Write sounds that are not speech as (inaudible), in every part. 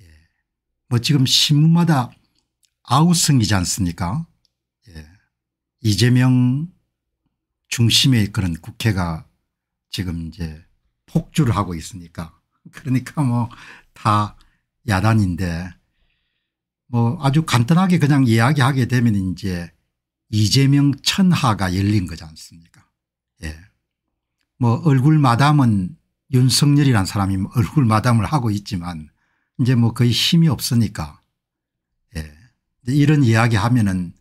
예. 뭐 지금 신문마다 아우성이지 않습니까 예. 이재명 중심의 그런 국회가 지금 이제 폭주를 하고 있으니까 그러니까 뭐 다 야단인데 뭐 아주 간단하게 그냥 이야기하게 되면 이제 이재명 천하가 열린 거지 않습니까 예. 뭐 얼굴 마담은 윤석열이라는 사람이 뭐 얼굴 마담을 하고 있지만 이제 뭐 거의 힘이 없으니까 예. 이런 이야기 하면은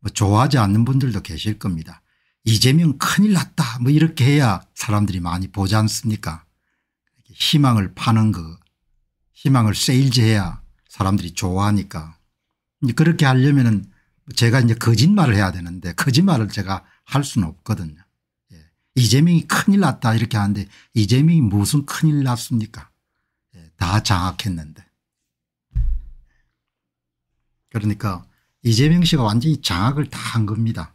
뭐 좋아하지 않는 분들도 계실 겁니다. 이재명 큰일 났다 뭐 이렇게 해야 사람들이 많이 보지 않습니까 희망을 파는 거 희망을 세일즈해야 사람들이 좋아하니까 그렇게 하려면은 제가 이제 거짓말을 해야 되는데 거짓말을 제가 할 수는 없거든요. 이재명이 큰일 났다 이렇게 하는데 이재명이 무슨 큰일 났습니까 예, 다 장악했는데 그러니까 이재명 씨가 완전히 장악을 다 한 겁니다.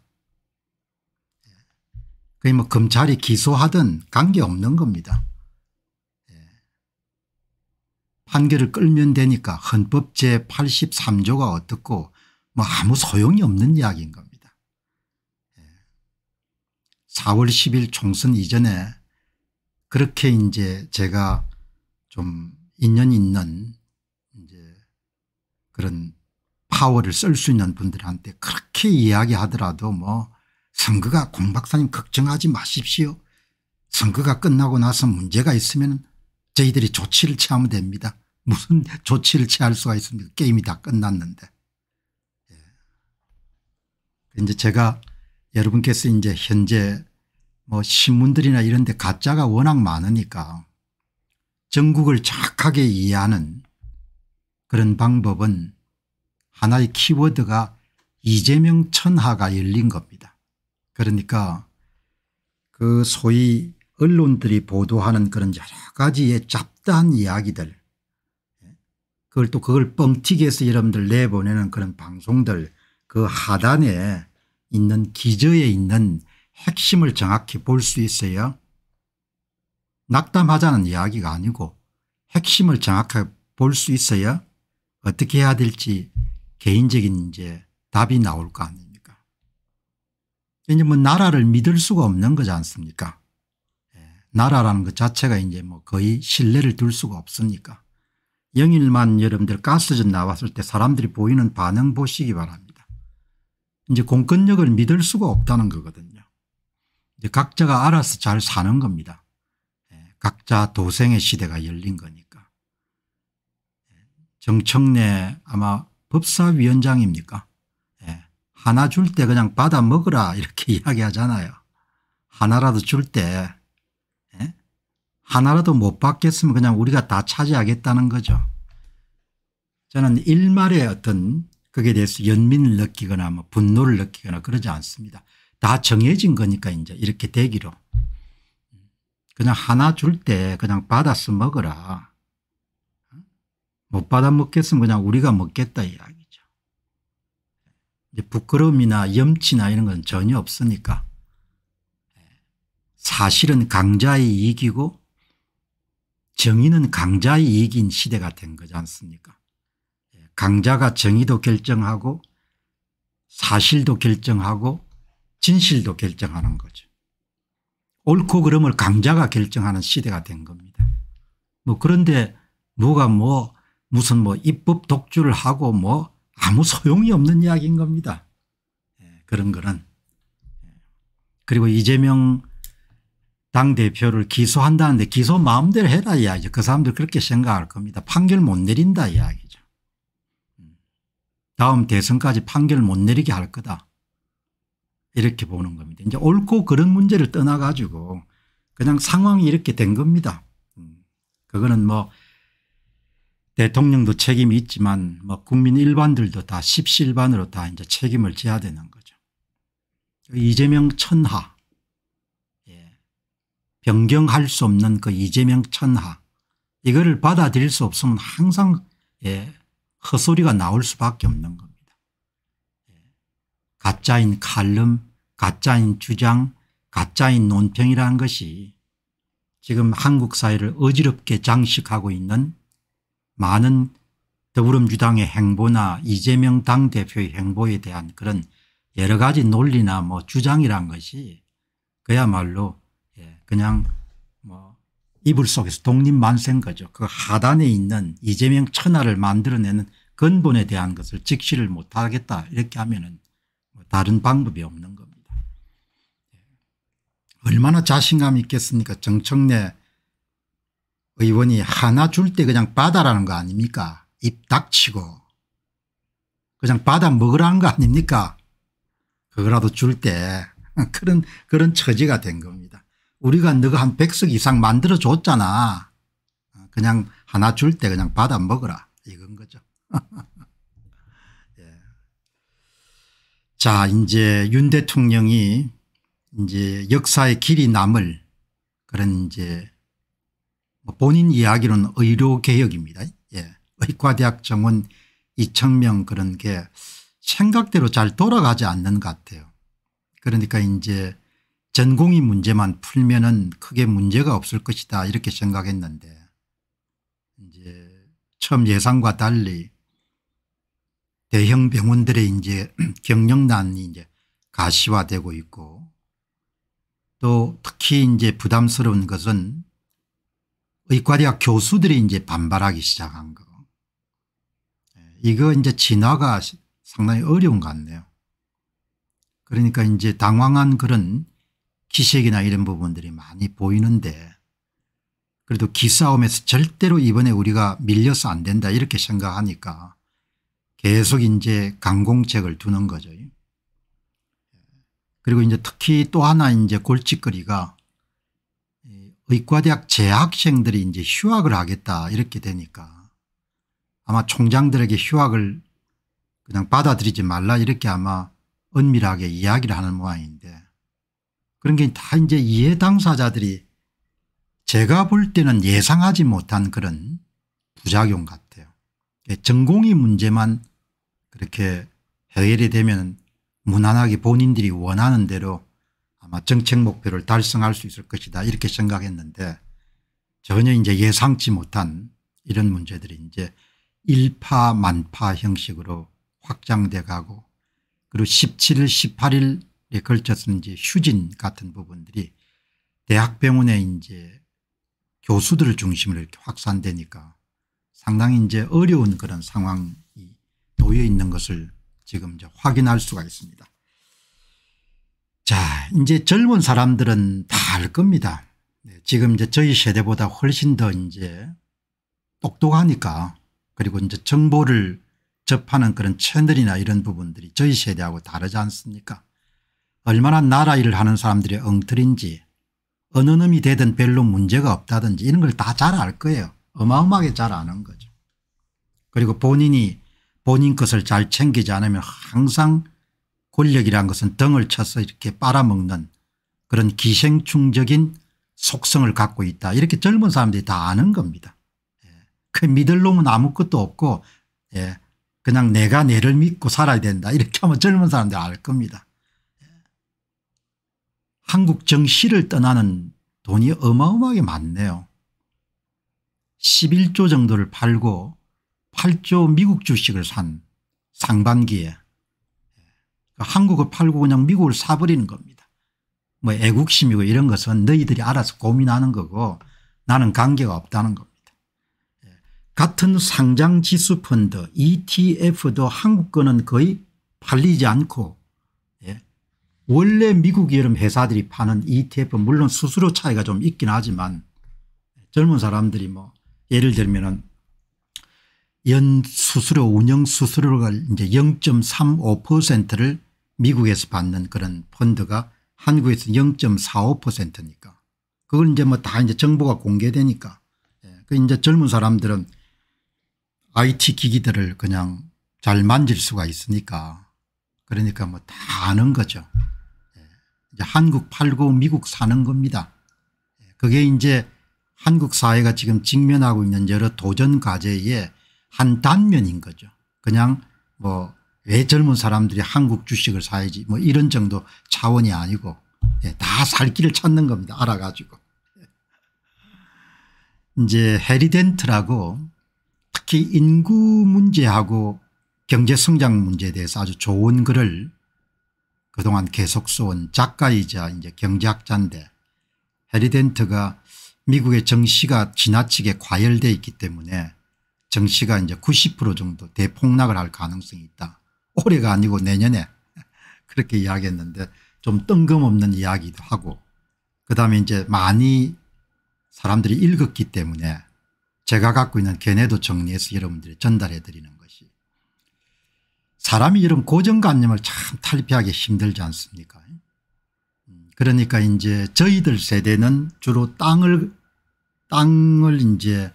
그게 뭐 검찰이 기소하든 관계없는 겁니다. 예. 판결을 끌면 되니까 헌법 제83조가 어떻고 뭐 아무 소용이 없는 이야기인 겁니다. 4월 10일 총선 이전에 그렇게 이제 제가 좀 인연 있는 이제 그런 파워를 쓸 수 있는 분들한테 그렇게 이야기하더라도 뭐 선거가 공 박사님 걱정하지 마십시오. 선거가 끝나고 나서 문제가 있으면 저희들이 조치를 취하면 됩니다. 무슨 조치를 취할 수가 있습니까 게임이 다 끝났는데. 예. 이제 제가 여러분께서 이제 현재 뭐 신문들이나 이런 데 가짜가 워낙 많으니까 전국을 정확하게 이해하는 그런 방법은 하나의 키워드가 이재명 천하가 열린 겁니다. 그러니까 그 소위 언론들이 보도하는 그런 여러 가지의 잡다한 이야기들 그걸 또 그걸 뻥튀기해서 여러분들 내보내는 그런 방송들 그 하단에 있는 기저에 있는 핵심을 정확히 볼 수 있어야 낙담하자는 이야기가 아니고 핵심을 정확히 볼 수 있어야 어떻게 해야 될지 개인적인 이제 답이 나올 거 아닙니까. 이제 뭐 나라를 믿을 수가 없는 거지 않습니까. 예, 나라라는 것 자체가 이제 뭐 거의 신뢰를 둘 수가 없으니까. 영일만 여러분들 가스전 나왔을 때 사람들이 보이는 반응 보시기 바랍니다. 이제 공권력을 믿을 수가 없다는 거거든요. 이제 각자가 알아서 잘 사는 겁니다. 예, 각자 도생의 시대가 열린 거니까. 예, 정청래 아마 법사위원장입니까? 예, 하나 줄 때 그냥 받아 먹으라 이렇게 (laughs) 이야기하잖아요. 하나라도 줄 때 하나라도 못 받겠으면 그냥 우리가 다 차지하겠다는 거죠. 저는 일말의 어떤 거기에 대해서 연민을 느끼거나 뭐 분노를 느끼거나 그러지 않습니다. 다 정해진 거니까 이제 이렇게 되기로. 그냥 하나 줄 때 그냥 받아서 먹어라. 못 받아 먹겠으면 그냥 우리가 먹겠다 이야기죠. 부끄러움이나 염치나 이런 건 전혀 없으니까 사실은 강자의 이익이고 정의는 강자의 이익인 시대가 된 거지 않습니까 강자가 정의도 결정하고 사실도 결정하고 진실도 결정하는 거죠. 옳고 그름을 강자가 결정하는 시대가 된 겁니다. 뭐 그런데 누가 뭐 무슨 뭐 입법 독주를 하고 뭐 아무 소용이 없는 이야기인 겁니다. 예, 그런 거는. 예. 그리고 이재명 당대표를 기소한다는데 기소 마음대로 해라 이야기죠. 그 사람들 그렇게 생각할 겁니다. 판결 못 내린다 이야기죠. 다음 대선까지 판결을 못 내리게 할 거다. 이렇게 보는 겁니다. 이제 옳고 그런 문제를 떠나가지고 그냥 상황이 이렇게 된 겁니다. 음, 그거는 뭐 대통령도 책임이 있지만 뭐 국민 일반들도 다 십시일반으로 다 이제 책임을 져야 되는 거죠. 그 이재명 천하 예. 변경할 수 없는 그 이재명 천하 이거를 받아들일 수 없으면 항상 예. 헛소리가 나올 수밖에 없는 겁니다. 가짜인 칼럼, 가짜인 주장, 가짜인 논평이라는 것이 지금 한국 사회를 어지럽게 장식하고 있는 많은 더불어민주당의 행보나 이재명 당대표의 행보에 대한 그런 여러 가지 논리나 뭐 주장이란 것이 그야말로 예, 그냥 뭐 이불 속에서 독립만세인 거죠. 그 하단에 있는 이재명 천하를 만들어내는 근본에 대한 것을 직시를 못하겠다 이렇게 하면 은 뭐 다른 방법이 없는 겁니다. 예. 얼마나 자신감이 있겠습니까 정청래 의원이 하나 줄 때 그냥 받아라는 거 아닙니까 입 닥치고 그냥 받아 먹으라는 거 아닙니까 그거라도 줄 때 (laughs) 그런 그런 처지가 된 겁니다. 우리가 너가 한 100석 이상 만들어 줬잖아. 그냥 하나 줄 때 그냥 받아 먹어라 이건 거죠. (laughs) 예. 자 이제 윤 대통령이 이제 역사의 길이 남을 그런 이제 뭐 본인 이야기로는 의료개혁입니다. 예. 의과대학 정원 2천명 그런 게 생각대로 잘 돌아가지 않는 것 같아요. 그러니까 이제 전공이 문제만 풀면 은 크게 문제가 없을 것이다 이렇게 생각했는데 이제 처음 예상과 달리 대형 병원들의 이제 (clears throat) 경영난이 이제 가시화되고 있고 또 특히 이제 부담스러운 것은 의과대학 교수들이 이제 반발하기 시작한 거. 예, 이거 이제 진화가 상당히 어려운 것 같네요. 그러니까 이제 당황한 그런 기색이나 이런 부분들이 많이 보이는데 그래도 기싸움에서 절대로 이번에 우리가 밀려서 안 된다 이렇게 생각하니까 계속 이제 강공책을 두는 거죠. 그리고 이제 특히 또 하나 이제 골칫거리가 의과대학 재학생들이 이제 휴학을 하겠다 이렇게 되니까 아마 총장들에게 휴학을 그냥 받아들이지 말라 이렇게 아마 은밀하게 이야기를 하는 모양인데 그런 게 다 이제 이해 당사자들이 제가 볼 때는 예상하지 못한 그런 부작용 같아요. 예, 전공이 문제만 그렇게 해결이 되면 무난하게 본인들이 원하는 대로 아마 정책 목표를 달성할 수 있을 것이다 이렇게 생각했는데 전혀 이제 예상치 못한 이런 문제들이 이제 일파만파 형식으로 확장돼 가고 그리고 17일 18일 에 걸쳐서 이제 휴진 같은 부분들이 대학병원에 이제 교수들을 중심으로 이렇게 확산되니까 상당히 이제 어려운 그런 상황이 놓여 있는 것을 지금 이제 확인할 수가 있습니다. 자, 이제 젊은 사람들은 다 알 겁니다. 네, 지금 이제 저희 세대보다 훨씬 더 이제 똑똑하니까 그리고 이제 정보를 접하는 그런 채널이나 이런 부분들이 저희 세대하고 다르지 않습니까? 얼마나 나라 일을 하는 사람들의 엉터리인지 어느 놈이 되든 별로 문제가 없다든지 이런 걸 다 잘 알 거예요. 어마어마하게 잘 아는 거죠. 그리고 본인이 본인 것을 잘 챙기지 않으면 항상 권력이란 것은 등을 쳐서 이렇게 빨아먹는 그런 기생충적인 속성을 갖고 있다. 이렇게 젊은 사람들이 다 아는 겁니다. 예. 그 믿을 놈은 아무것도 없고 예. 그냥 내가 내를 믿고 살아야 된다. 이렇게 하면 젊은 사람들 이알 겁니다. 한국 정시를 떠나는 돈이 어마어마하게 많네요. 11조 정도를 팔고 8조 미국 주식을 산 상반기에 그 한국을 팔고 그냥 미국을 사버리는 겁니다. 뭐 애국심이고 이런 것은 너희들이 알아서 고민하는 거고 나는 관계가 없다는 겁니다. 같은 상장 지수 펀드 etf도 한국 거는 거의 팔리지 않고 원래 미국 여름 회사들이 파는 ETF 물론 수수료 차이가 좀 있긴 하지만 젊은 사람들이 뭐 예를 들면은 연 수수료 운영 수수료가 이제 0.35%를 미국에서 받는 그런 펀드가 한국에서 0.45%니까 그걸 이제 뭐 다 이제 정보가 공개되니까 예. 그 이제 젊은 사람들은 IT 기기들을 그냥 잘 만질 수가 있으니까 그러니까 뭐 다 아는 거죠. 한국 팔고 미국 사는 겁니다. 예, 그게 이제 한국 사회가 지금 직면하고 있는 여러 도전 과제의 한 단면인 거죠. 그냥 뭐 왜 젊은 사람들이 한국 주식을 사야지 뭐 이런 정도 차원이 아니고 예, 다살 길을 찾는 겁니다. 알아가지고. 이제 해리덴트라고 특히 인구 문제하고 경제 성장 문제에 대해서 아주 좋은 글을 그동안 계속 써온 작가이자 이제 경제학자인데 해리덴트가 미국의 정시가 지나치게 과열돼 있기 때문에 정시가 이제 90% 정도 대폭락을 할 가능성이 있다. 올해가 아니고 내년에 (laughs) 그렇게 이야기했는데 좀 뜬금없는 이야기도 하고 그다음에 이제 많이 사람들이 읽었기 때문에 제가 갖고 있는 견해도 정리해서 여러분들이 전달해 드리는 거 사람이 이런 고정관념을 참 탈피하기 힘들지 않습니까 그러니까 이제 저희들 세대는 주로 땅을 땅을 이제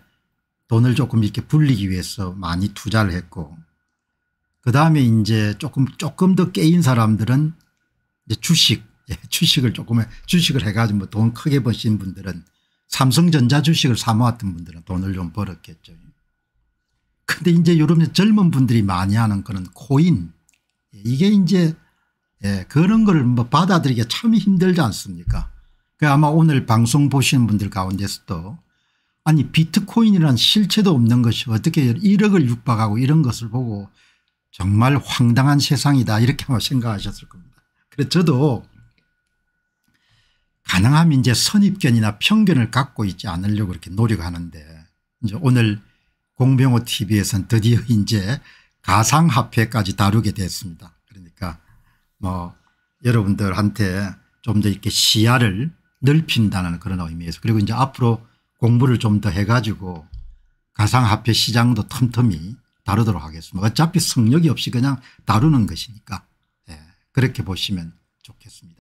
돈을 조금 이렇게 불리기 위해서 많이 투자를 했고 그다음에 이제 조금 조금 더 깨인 사람들은 이제 주식 예, 주식을 조금 주식을 해가지고 뭐돈 크게 버신 분들은 삼성전자 주식을 사모았던 분들은 돈을 좀 벌었겠죠. 근데 이제 요즘 젊은 분들이 많이 하는 그런 코인 예, 이게 이제 예, 그런 거를 뭐받아들이기참 힘들지 않습니까? 그 아마 오늘 방송 보시는 분들 가운데서도 아니 비트코인이란 실체도 없는 것이 어떻게 1억을 육박하고 이런 것을 보고 정말 황당한 세상이다 이렇게 아마 생각하셨을 겁니다. 그래서 저도 가능하면 이제 선입견이나 편견을 갖고 있지 않으려고 이렇게 노력하는데 이제 오늘 공병호 tv에서는 드디어 이제 가상화폐까지 다루게 됐습니다. 그러니까 뭐 여러분들한테 좀 더 이렇게 시야를 넓힌다는 그런 의미에서 그리고 이제 앞으로 공부를 좀 더 해가지고 가상화폐 시장도 틈틈이 다루도록 하겠습니다. 어차피 성력이 없이 그냥 다루는 것이니까 예, 그렇게 보시면 좋겠습니다.